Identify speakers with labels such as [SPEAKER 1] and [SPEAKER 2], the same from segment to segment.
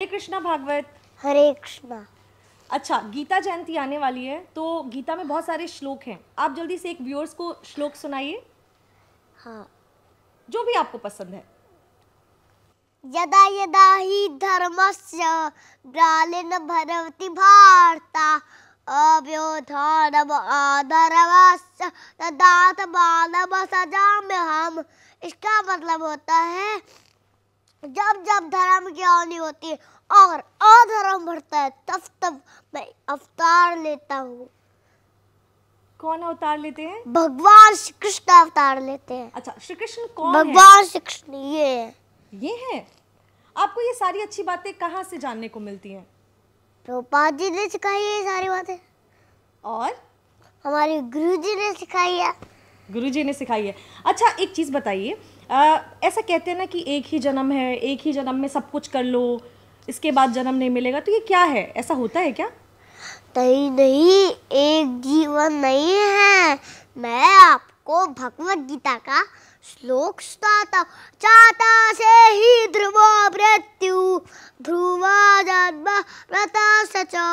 [SPEAKER 1] हरे कृष्णा भागवत हरे कृष्णा अच्छा गीता जयंती आने वाली है तो गीता में बहुत सारे श्लोक हैं आप जल्दी से एक व्यूअर्स को श्लोक सुनाइए हाँ
[SPEAKER 2] जो भी आपको पसंद है यदा यदा ही धर्मस्य ग्रालेन भरवति भारता अव्योधानम आदरवस्य तदात बालम सजाम्य हम इसका मतलब होता है जब जब धर्म की हानि होती है और अधर्म बढ़ता है तब तब मैं अवतार लेता हूँ कौन अवतार लेते हैं भगवान श्री कृष्ण अवतार लेते हैं अच्छा श्री कृष्ण कौन भगवान
[SPEAKER 1] श्री कृष्ण ये है ये है आपको ये सारी अच्छी बातें कहाँ से जानने को मिलती हैं प्रभुपाद जी ने सिखाई ये सारी बातें और हमारे गुरु जी ने सिखाई है गुरुजी ने सिखाई है अच्छा एक चीज़ बताइए ऐसा कहते हैं ना कि एक ही जन्म है एक ही जन्म में सब कुछ कर लो इसके बाद जन्म नहीं मिलेगा तो ये क्या है ऐसा होता है क्या नहीं नहीं एक
[SPEAKER 2] जीवन नहीं है मैं आपको भगवत गीता का श्लोक सुनाता चाता से ही ध्रुवो मृत्यु ध्रुवा जन्म रता सचो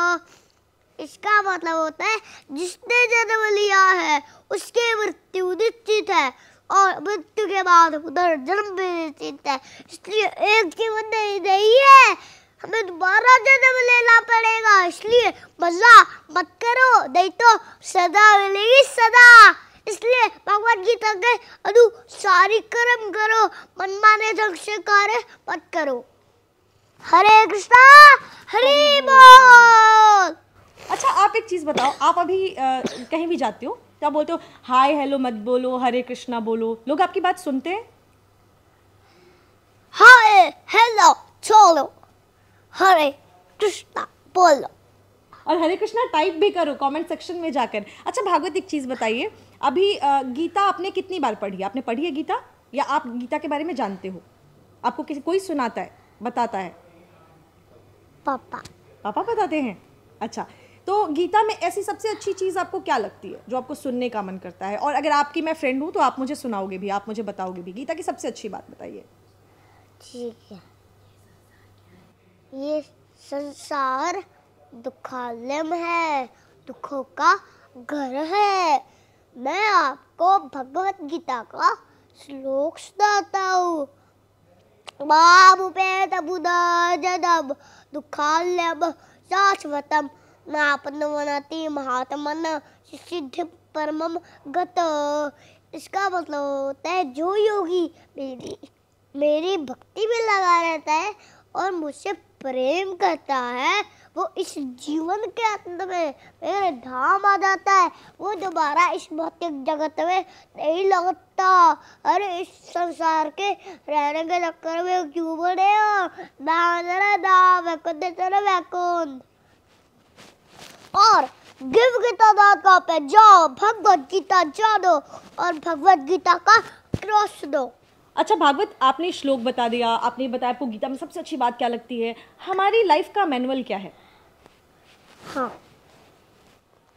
[SPEAKER 2] इसका मतलब होता है जिसने जन्म लिया है उसके मृत्यु निश्चित है और मृत्यु के बाद उधर जन्म भी निश्चित है इसलिए एक जीवन नहीं, नहीं है हमें दोबारा जन्म लेना पड़ेगा इसलिए मजा मत करो नहीं तो सदा मिलेगी सदा इसलिए भगवान गीता के सारी कर्म करो मनमाने ढंग से कार्य मत करो हरे कृष्णा हरे बोल एक चीज़ बताओ आप अभी
[SPEAKER 1] आ, कहीं भी जाते हो क्या बोलते हो हाय हेलो मत बोलो हरे कृष्णा बोलो लोग आपकी बात सुनते हैं हाय हेलो चलो हरे कृष्णा बोलो और हरे कृष्णा टाइप भी करो कमेंट सेक्शन में जाकर अच्छा भागवत एक चीज़ बताइए अभी गीता आपने कितनी बार पढ़ी आपने पढ़ी है गीता या आप गीता के बारे में जानते हो आपको किसी कोई सुनाता है बताता है पापा पापा बताते हैं अच्छा तो गीता में ऐसी सबसे अच्छी चीज़ आपको क्या लगती है जो आपको सुनने का मन करता है और अगर आपकी मैं फ्रेंड हूँ तो आप मुझे सुनाओगे भी आप मुझे बताओगे भी गीता की सबसे अच्छी बात बताइए
[SPEAKER 2] ठीक है ये संसार दुखालम है दुखों का घर है मैं आपको भगवत गीता का श्लोक सुनाता हूँ बाबू मामुपेत बुधा जनम दुखालम शाश्वतम महात्मन परम गत इसका मतलब होता है जो योगी मेरी मेरी भक्ति में लगा रहता है और मुझसे प्रेम करता है वो इस जीवन के अंत में मेरे धाम आ जाता है वो दोबारा इस भौतिक जगत में नहीं लगता अरे इस संसार के रहने के चक्कर में क्यों बने हो दाम वैकुंठ वैकुंठ और गिव गीता दाद का पे जाओ भगवत गीता जा दो और भगवत गीता का क्रॉस
[SPEAKER 1] दो अच्छा भागवत आपने श्लोक बता दिया आपने बताया आपको गीता में सबसे अच्छी बात क्या लगती है हमारी
[SPEAKER 2] लाइफ का मैनुअल क्या है हाँ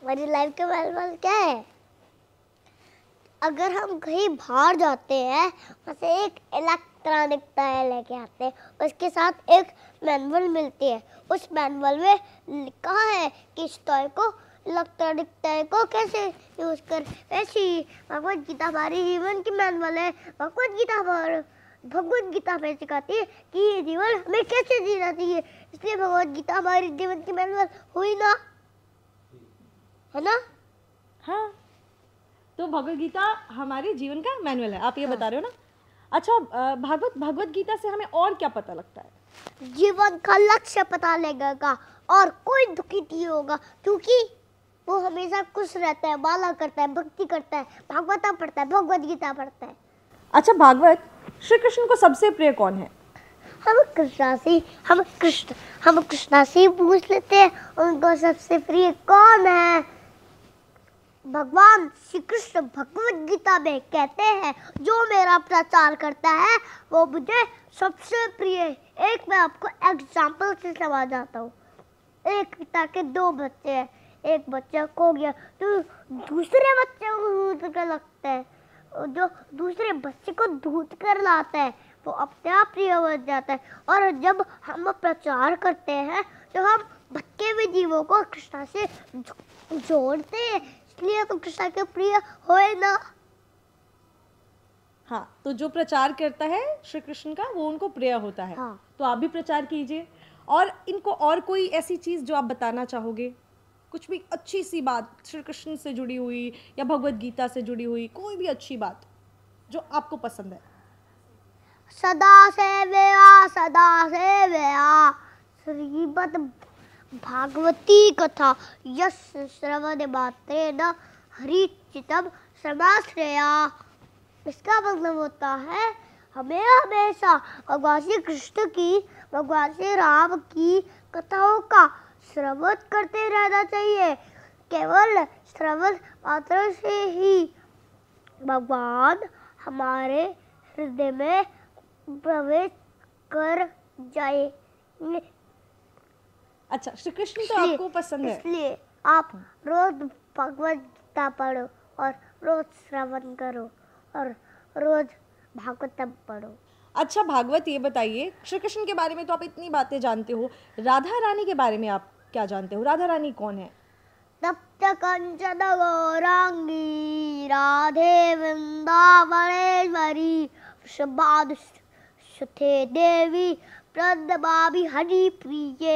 [SPEAKER 2] हमारी लाइफ का मैनुअल क्या है अगर हम कहीं बाहर जाते हैं वहाँ एक इलाक तरह दिखता है लेके आते हैं उसके साथ एक मैनुअल मिलती है उस मैनुअल में लिखा है कि इस टॉय को इलेक्ट्रॉनिक टॉय को कैसे यूज़ कर वैसे ही भगवत गीता हमारी जीवन की मैनुअल है भगवत गीता हमारे भगवत गीता हमें सिखाती है कि ये जीवन हमें कैसे जीना चाहिए इसलिए भगवत गीता हमारी जीवन की मैनुअल हुई ना है ना
[SPEAKER 1] हाँ तो भगवत गीता हमारे जीवन का मैनुअल है आप ये हाँ। बता रहे हो ना
[SPEAKER 2] अच्छा भागवत भागवत गीता से हमें और क्या पता लगता है जीवन का लक्ष्य पता लगेगा और कोई दुखी नहीं होगा क्योंकि वो हमेशा खुश रहता है माला करता है भक्ति करता है भागवत पढ़ता है भगवत गीता पढ़ता है अच्छा भागवत श्री कृष्ण को सबसे प्रिय कौन है हम कृष्णा से हम कृष्ण हम कृष्णा से पूछ लेते हैं उनको सबसे प्रिय कौन है भगवान श्री कृष्ण भगवत गीता में कहते हैं जो मेरा प्रचार करता है वो मुझे सबसे प्रिय एक मैं आपको एग्जाम्पल से जाता हूँ एक पिता के दो बच्चे हैं एक बच्चा खो गया तो दूसरे बच्चे को दूध कर लगता है जो दूसरे बच्चे को दूध कर लाता है वो अपने आप प्रिय बन जाता है और जब हम प्रचार करते हैं तो हम भटके हुए जीवों को कृष्णा से जोड़ते हैं इसलिए तो कृष्णा के प्रिय होए ना हाँ तो जो
[SPEAKER 1] प्रचार करता है श्री कृष्ण का वो उनको प्रिय होता है हाँ। तो आप भी प्रचार कीजिए और इनको और कोई ऐसी चीज़ जो आप बताना चाहोगे कुछ भी अच्छी सी बात श्री कृष्ण से जुड़ी हुई या भगवत गीता से जुड़ी हुई कोई भी अच्छी बात जो आपको पसंद है
[SPEAKER 2] सदा से वे आ सदा से वे आ श्रीमद भागवती कथा यस् श्रवणमात्रेण हरिचितम समाश्रया इसका मतलब होता है हमें हमेशा भगवान श्री कृष्ण की भगवान श्री राम की कथाओं का श्रवण करते रहना चाहिए केवल श्रवण मात्र से ही भगवान हमारे हृदय में प्रवेश कर जाए अच्छा श्री कृष्ण तो आपको पसंद है इसलिए आप रोज भगवत गीता पढ़ो और रोज श्रवण करो और रोज
[SPEAKER 1] भागवत पढ़ो अच्छा भागवत ये बताइए श्री कृष्ण के बारे में तो आप इतनी बातें जानते हो राधा रानी के बारे में आप क्या जानते हो राधा रानी कौन है तप्त कंचन
[SPEAKER 2] गौरांगी राधे वृंदावनेश्वरी वृषभादुष्ट सुथे देवी प्रदभाभी हरि प्रिय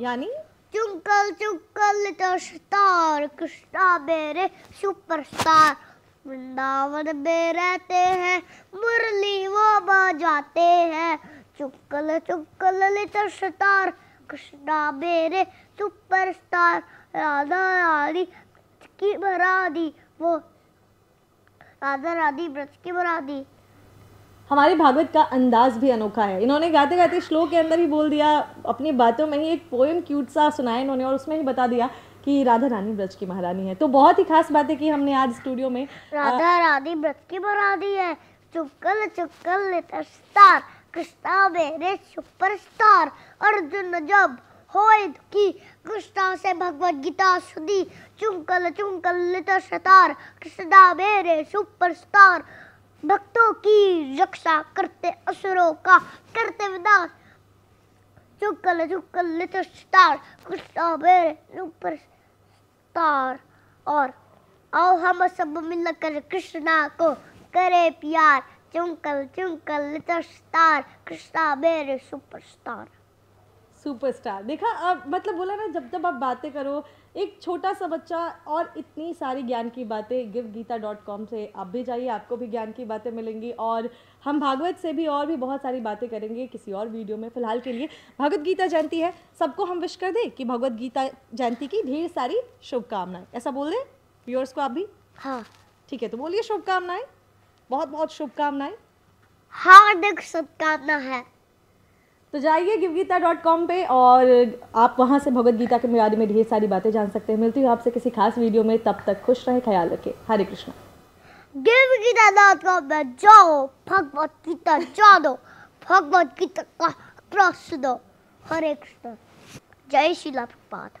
[SPEAKER 2] यानी चुंकल चुंकल लिटिल तो स्टार कृष्णा मेरे सुपरस्टार वृंदावन में रहते हैं मुरली वो बजाते हैं twinkle twinkle little star Krishna मेरे सुपरस्टार राधा रानी की बरादी वो राधा रानी ब्रज की बरादी
[SPEAKER 1] हमारे भागवत का अंदाज भी अनोखा है इन्होंने गाते गाते श्लोक के अंदर ही बोल दिया अपनी बातों में ही एक पोएम क्यूट सा सुनाया इन्होंने और उसमें ही बता दिया कि राधा रानी ब्रज की महारानी है तो बहुत ही खास बात है कि हमने आज स्टूडियो में राधा रानी
[SPEAKER 2] ब्रज की महारानी है चुपकल चुपकल स्टार कृष्णा मेरे सुपरस्टार अर्जुन जब होए दुखी कृष्णा से भगवत गीता सुधी चुंकल चुंकल लिटर सतार कृष्णा मेरे सुपरस्टार भक्तों की रक्षा करते असुरों का करते विदास चुकल चुकल लिटिल स्टार ऊपर तार और आओ हम सब मिलकर कृष्णा को करे प्यार twinkle twinkle little star superstar superstar देखा अब मतलब बोला ना जब जब आप बातें करो
[SPEAKER 1] एक छोटा सा बच्चा और इतनी सारी ज्ञान की बातें गिव गीता डॉट कॉम से आप भी जाइए आपको भी ज्ञान की बातें मिलेंगी और हम भागवत से भी और भी बहुत सारी बातें करेंगे किसी और वीडियो में फ़िलहाल के लिए भगवत गीता जयंती है सबको हम विश कर दें कि भगवत गीता जयंती की ढेर सारी शुभकामनाएं ऐसा बोल दें व्यूअर्स को आप भी हाँ ठीक है तो बोलिए शुभकामनाएं
[SPEAKER 2] बहुत बहुत शुभकामनाएं हार्दिक शुभकामना है
[SPEAKER 1] तो जाइए गिवगीता डॉट कॉम पर और आप वहाँ से भगवत गीता के बारे में ढेर सारी बातें जान सकते हैं मिलती हूँ आपसे किसी खास वीडियो में तब तक खुश रहे ख्याल रखें हरे कृष्णा
[SPEAKER 2] गिवगीता डॉट कॉम पर जाओ भगवत गीता जानो भगवत गीता का प्रश्न दो हरे कृष्णा जय शिला प्रपात